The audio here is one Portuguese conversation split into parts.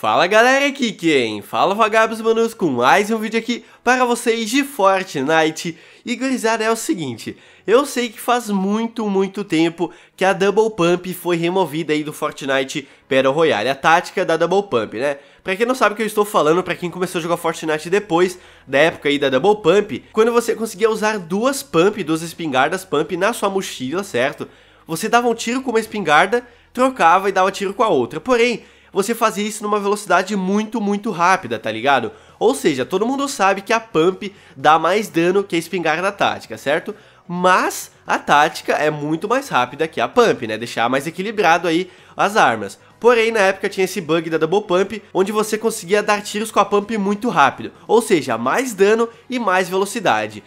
Fala galera, aqui quem? Fala vagabos manos com mais um vídeo aqui para vocês de Fortnite E gurizada, é o seguinte, eu sei que faz muito, muito tempo que a Double Pump foi removida aí do Fortnite Battle Royale A tática da Double Pump, né? Pra quem não sabe o que eu estou falando, pra quem começou a jogar Fortnite depois da época aí da Double Pump Quando você conseguia usar duas Pump, duas espingardas Pump na sua mochila, certo? Você dava um tiro com uma espingarda, trocava e dava tiro com a outra Porém, você fazia isso numa velocidade muito, muito rápida, tá ligado? Ou seja, todo mundo sabe que a pump dá mais dano que a espingarda tática, certo? Mas a tática é muito mais rápida que a pump, né? Deixar mais equilibrado aí as armas. Porém, na época tinha esse bug da Double Pump, onde você conseguia dar tiros com a pump muito rápido. Ou seja, mais dano e mais velocidade.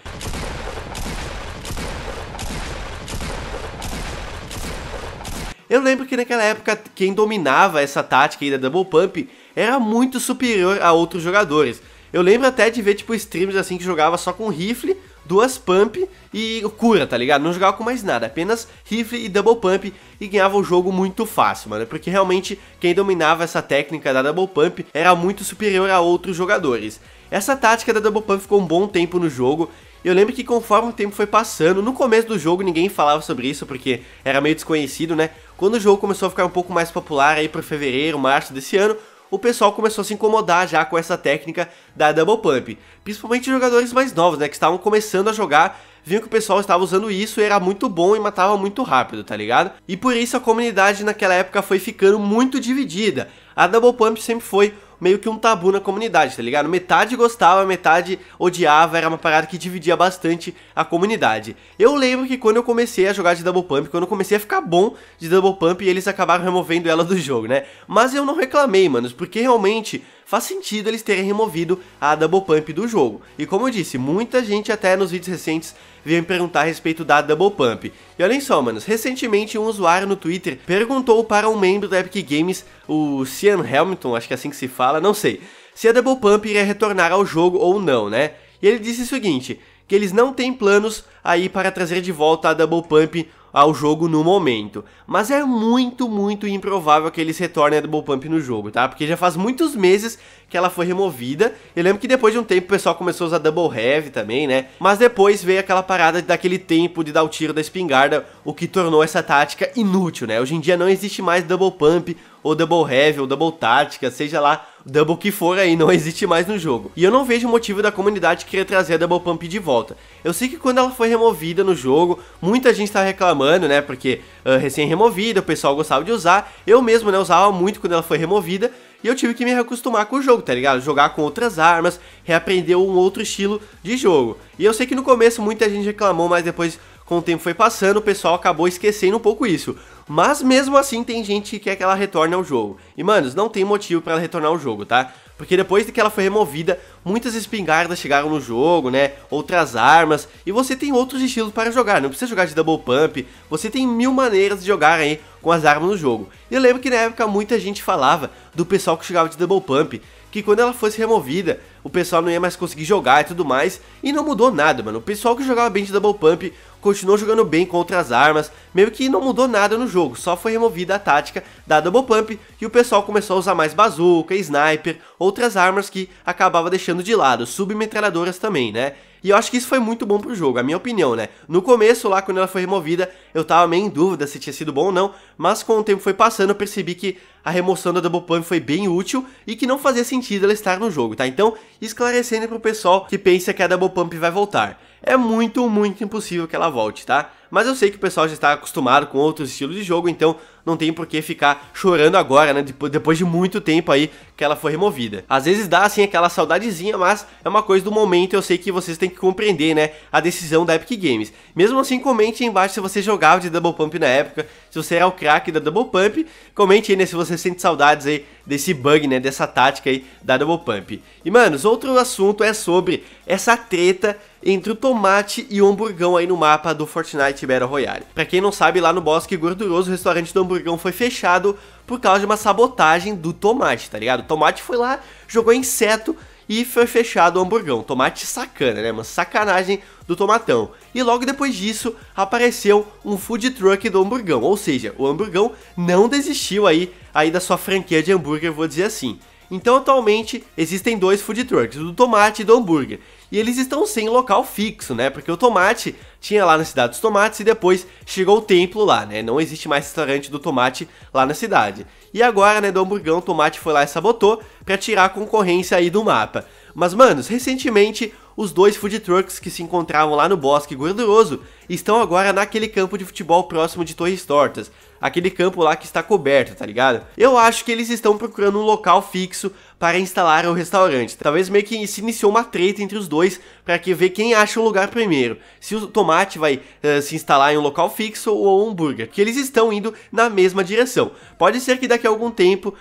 Eu lembro que naquela época quem dominava essa tática aí da Double Pump era muito superior a outros jogadores. Eu lembro até de ver, tipo, streams assim que jogava só com rifle, duas pump e cura, tá ligado? Não jogava com mais nada, apenas rifle e double pump e ganhava o jogo muito fácil, mano. Porque realmente quem dominava essa técnica da double pump era muito superior a outros jogadores. Essa tática da double pump ficou um bom tempo no jogo eu lembro que conforme o tempo foi passando, no começo do jogo ninguém falava sobre isso porque era meio desconhecido, né? Quando o jogo começou a ficar um pouco mais popular aí para fevereiro, março desse ano, o pessoal começou a se incomodar já com essa técnica da Double Pump. Principalmente jogadores mais novos, né, que estavam começando a jogar, viam que o pessoal estava usando isso e era muito bom e matava muito rápido, tá ligado? E por isso a comunidade naquela época foi ficando muito dividida. A Double Pump sempre foi meio que um tabu na comunidade, tá ligado? Metade gostava, metade odiava, era uma parada que dividia bastante a comunidade. Eu lembro que quando eu comecei a jogar de Double Pump, quando eu comecei a ficar bom de Double Pump, eles acabaram removendo ela do jogo, né? Mas eu não reclamei, mano, porque realmente faz sentido eles terem removido a Double Pump do jogo. E como eu disse, muita gente até nos vídeos recentes veio me perguntar a respeito da Double Pump. E olhem só, manos, recentemente um usuário no Twitter perguntou para um membro da Epic Games, o Cian Hamilton, acho que é assim que se fala, não sei, se a Double Pump iria retornar ao jogo ou não, né? E ele disse o seguinte, que eles não têm planos aí para trazer de volta a Double Pump ao jogo no momento. Mas é muito, muito improvável que eles retornem a Double Pump no jogo, tá? Porque já faz muitos meses que ela foi removida. Eu lembro que depois de um tempo o pessoal começou a usar Double Heavy também, né? Mas depois veio aquela parada daquele tempo de dar o tiro da espingarda, o que tornou essa tática inútil, né? Hoje em dia não existe mais Double Pump, ou Double Heavy, ou Double Tática, seja lá Double que for aí não existe mais no jogo. E eu não vejo motivo da comunidade querer trazer a Double Pump de volta. Eu sei que quando ela foi removida no jogo, muita gente tá reclamando, né? Porque uh, recém-removida, o pessoal gostava de usar. Eu mesmo, né, usava muito quando ela foi removida. E eu tive que me acostumar com o jogo, tá ligado? Jogar com outras armas, reaprender um outro estilo de jogo. E eu sei que no começo muita gente reclamou, mas depois com o tempo foi passando, o pessoal acabou esquecendo um pouco isso. Mas mesmo assim tem gente que quer que ela retorne ao jogo. E manos, não tem motivo para ela retornar ao jogo, tá? Porque depois de que ela foi removida, muitas espingardas chegaram no jogo, né? Outras armas, e você tem outros estilos para jogar, não precisa jogar de double pump, você tem mil maneiras de jogar aí com as armas no jogo. E eu lembro que na época muita gente falava do pessoal que jogava de double pump, que quando ela fosse removida, o pessoal não ia mais conseguir jogar e tudo mais, e não mudou nada, mano. O pessoal que jogava bem de Double Pump continuou jogando bem contra as armas, meio que não mudou nada no jogo, só foi removida a tática da Double Pump e o pessoal começou a usar mais bazuca, sniper, outras armas que acabava deixando de lado, submetralhadoras também, né? E eu acho que isso foi muito bom pro jogo, a minha opinião, né? No começo, lá quando ela foi removida, eu tava meio em dúvida se tinha sido bom ou não, mas com o tempo foi passando, eu percebi que a remoção da Double Pump foi bem útil e que não fazia sentido ela estar no jogo, tá? Então, esclarecendo pro pessoal que pensa que a Double Pump vai voltar é muito, muito impossível que ela volte, tá? Mas eu sei que o pessoal já está acostumado com outros estilos de jogo, então não tem por que ficar chorando agora, né? Depois de muito tempo aí que ela foi removida. Às vezes dá, assim, aquela saudadezinha, mas é uma coisa do momento eu sei que vocês têm que compreender, né? A decisão da Epic Games. Mesmo assim, comente aí embaixo se você jogava de Double Pump na época, se você era o craque da Double Pump. Comente aí, né, se você sente saudades aí desse bug, né? Dessa tática aí da Double Pump. E, manos, outro assunto é sobre essa treta entre o tomate e o hamburgão aí no mapa do Fortnite Battle Royale. Pra quem não sabe, lá no Bosque Gorduroso, o restaurante do hamburgão foi fechado por causa de uma sabotagem do tomate, tá ligado? O tomate foi lá, jogou inseto e foi fechado o hamburgão. Tomate sacana, né? Uma sacanagem do tomatão. E logo depois disso, apareceu um food truck do hamburgão, ou seja, o hamburgão não desistiu aí, aí da sua franquia de hambúrguer, vou dizer assim. Então, atualmente, existem dois food trucks, o do tomate e do hambúrguer. E eles estão sem local fixo, né? Porque o tomate tinha lá na cidade dos tomates e depois chegou o templo lá, né? Não existe mais restaurante do tomate lá na cidade. E agora, né, do hamburgão, o tomate foi lá e sabotou para tirar a concorrência aí do mapa. Mas, manos, recentemente os dois food trucks que se encontravam lá no bosque gorduroso estão agora naquele campo de futebol próximo de Torres Tortas, aquele campo lá que está coberto, tá ligado? Eu acho que eles estão procurando um local fixo para instalar o restaurante. Talvez meio que se iniciou uma treta entre os dois para que ver quem acha o lugar primeiro. Se o tomate vai uh, se instalar em um local fixo ou um hambúrguer, que eles estão indo na mesma direção. Pode ser que daqui a algum tempo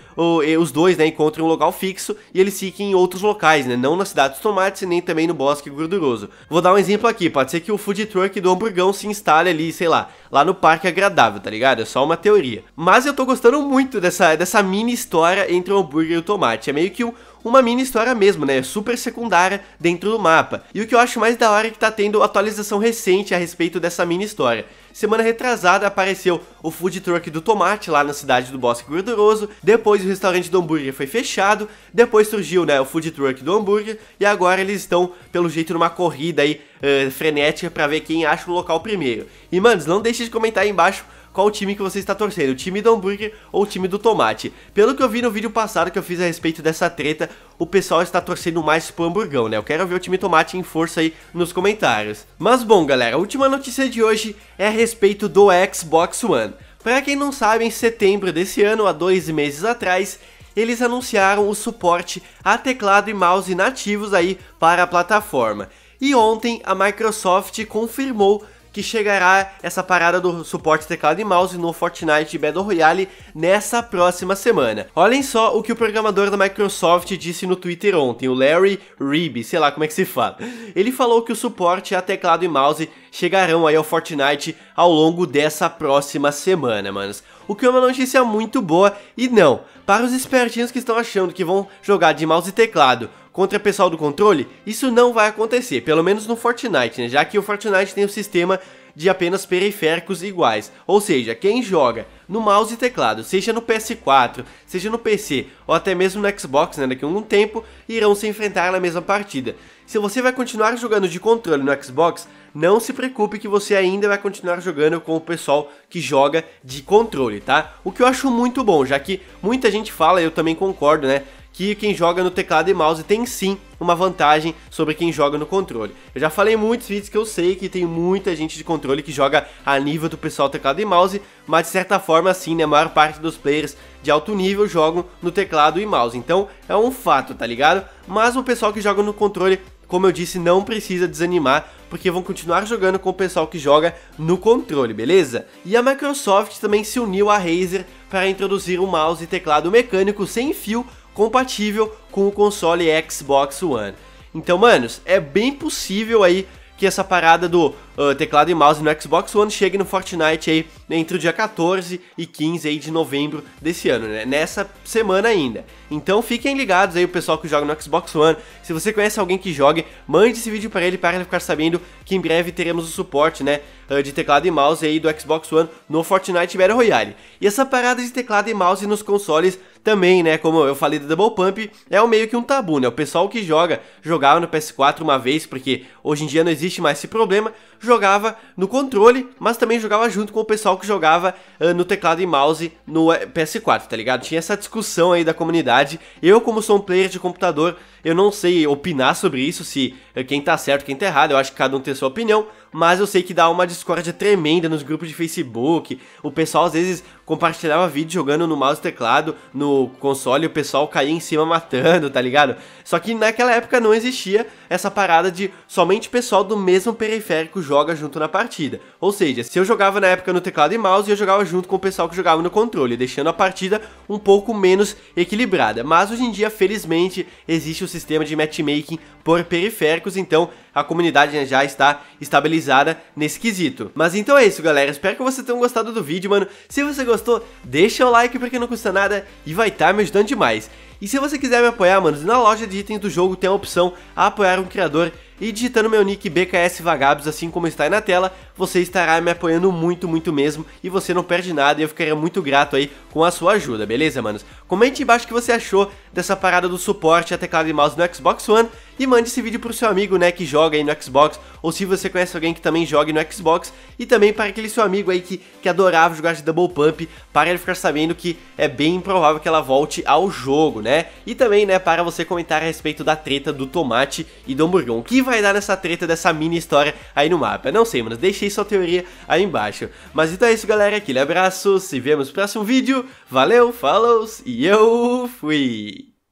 eh, os dois né, encontrem um local fixo e eles fiquem em outros locais, né? Não na cidade dos tomates e nem também no bosque gorduroso. Vou dar um exemplo aqui, pode ser que o food truck do hamburgão se instale ali, sei lá, lá no parque agradável, tá ligado? É só uma teoria. Mas eu tô gostando muito dessa, dessa mini história entre o hambúrguer e o tomate. É meio que uma mini história mesmo, né? Super secundária dentro do mapa. E o que eu acho mais da hora é que tá tendo atualização recente a respeito dessa mini história. Semana retrasada apareceu o food truck do tomate lá na cidade do Bosque Gorduroso, depois o restaurante do hambúrguer foi fechado, depois surgiu né, o food truck do hambúrguer e agora eles estão, pelo jeito, numa corrida aí uh, frenética para ver quem acha o local primeiro. E manos, não deixe de comentar aí embaixo qual time que você está torcendo, o time do hambúrguer ou o time do tomate. Pelo que eu vi no vídeo passado que eu fiz a respeito dessa treta, o pessoal está torcendo mais pro hamburgão, né? Eu quero ver o time tomate em força aí nos comentários. Mas bom, galera, a última notícia de hoje é a respeito do Xbox One. Para quem não sabe, em setembro desse ano, há dois meses atrás, eles anunciaram o suporte a teclado e mouse nativos aí para a plataforma. E ontem a Microsoft confirmou que chegará essa parada do suporte teclado e mouse no Fortnite Battle Royale nessa próxima semana. Olhem só o que o programador da Microsoft disse no Twitter ontem, o Larry Reeb, sei lá como é que se fala. Ele falou que o suporte a teclado e mouse chegarão aí ao Fortnite ao longo dessa próxima semana, manos. O que é uma notícia muito boa e não, para os espertinhos que estão achando que vão jogar de mouse e teclado, contra o pessoal do controle, isso não vai acontecer, pelo menos no Fortnite, né? Já que o Fortnite tem o um sistema de apenas periféricos iguais. Ou seja, quem joga no mouse e teclado, seja no PS4, seja no PC ou até mesmo no Xbox, né, daqui a algum tempo, irão se enfrentar na mesma partida. Se você vai continuar jogando de controle no Xbox, não se preocupe que você ainda vai continuar jogando com o pessoal que joga de controle, tá? O que eu acho muito bom, já que muita gente fala, eu também concordo, né? que quem joga no teclado e mouse tem sim uma vantagem sobre quem joga no controle. Eu já falei em muitos vídeos que eu sei que tem muita gente de controle que joga a nível do pessoal teclado e mouse, mas de certa forma sim, né, a maior parte dos players de alto nível jogam no teclado e mouse. Então, é um fato, tá ligado? Mas o pessoal que joga no controle como eu disse, não precisa desanimar, porque vão continuar jogando com o pessoal que joga no controle, beleza? E a Microsoft também se uniu à Razer para introduzir um mouse e teclado mecânico sem fio compatível com o console Xbox One. Então, manos, é bem possível aí que essa parada do uh, teclado e mouse no Xbox One chegue no Fortnite aí entre o dia 14 e 15 aí de novembro desse ano, né? Nessa semana ainda. Então fiquem ligados aí o pessoal que joga no Xbox One. Se você conhece alguém que jogue, mande esse vídeo para ele para ele ficar sabendo que em breve teremos o suporte, né, ah, de teclado e mouse aí do Xbox One no Fortnite Battle Royale. E essa parada de teclado e mouse nos consoles também, né, como eu falei do Double Pump, é meio que um tabu, né? O pessoal que joga, jogava no PS4 uma vez, porque hoje em dia não existe mais esse problema, jogava no controle, mas também jogava junto com o pessoal que jogava uh, no teclado e mouse no eh, PS4, tá ligado? Tinha essa discussão aí da comunidade. Eu, como sou um player de computador, eu não sei opinar sobre isso, se uh, quem tá certo, quem tá errado, eu acho que cada um tem sua opinião, mas eu sei que dá uma discórdia tremenda nos grupos de Facebook. O pessoal às vezes compartilhava vídeo jogando no mouse e teclado, no console, e o pessoal caía em cima matando, tá ligado? Só que naquela época não existia essa parada de somente o pessoal do mesmo periférico joga junto na partida. Ou seja, se eu jogava na época no teclado e mouse, eu jogava junto com o pessoal que jogava no controle, deixando a partida um pouco menos equilibrada. Mas hoje em dia, felizmente, existe o um sistema de matchmaking por periféricos, então a comunidade já está estabelecida atualizada nesse quesito. Mas então é isso, galera. Espero que vocês tenham gostado do vídeo, mano. Se você gostou, deixa o like porque não custa nada e vai estar tá me ajudando demais. E se você quiser me apoiar, mano, na loja de itens do jogo tem a opção a apoiar um criador e digitando meu nick BKS Vagabos, assim como está aí na tela, você estará me apoiando muito, muito mesmo e você não perde nada e eu ficaria muito grato aí com a sua ajuda, beleza, manos? Comente embaixo o que você achou dessa parada do suporte a teclado e mouse no Xbox One e mande esse vídeo pro seu amigo, né, que joga aí no Xbox, ou se você conhece alguém que também joga no Xbox, e também para aquele seu amigo aí que, que adorava jogar de Double Pump, para ele ficar sabendo que é bem improvável que ela volte ao jogo, né? E também, né, para você comentar a respeito da treta do Tomate e do Hamburgão. O que vai dar nessa treta dessa mini história aí no mapa? Não sei, mano, deixei sua teoria aí embaixo. Mas então é isso, galera, aquele abraço, se vemos no próximo vídeo, valeu, falou e eu fui!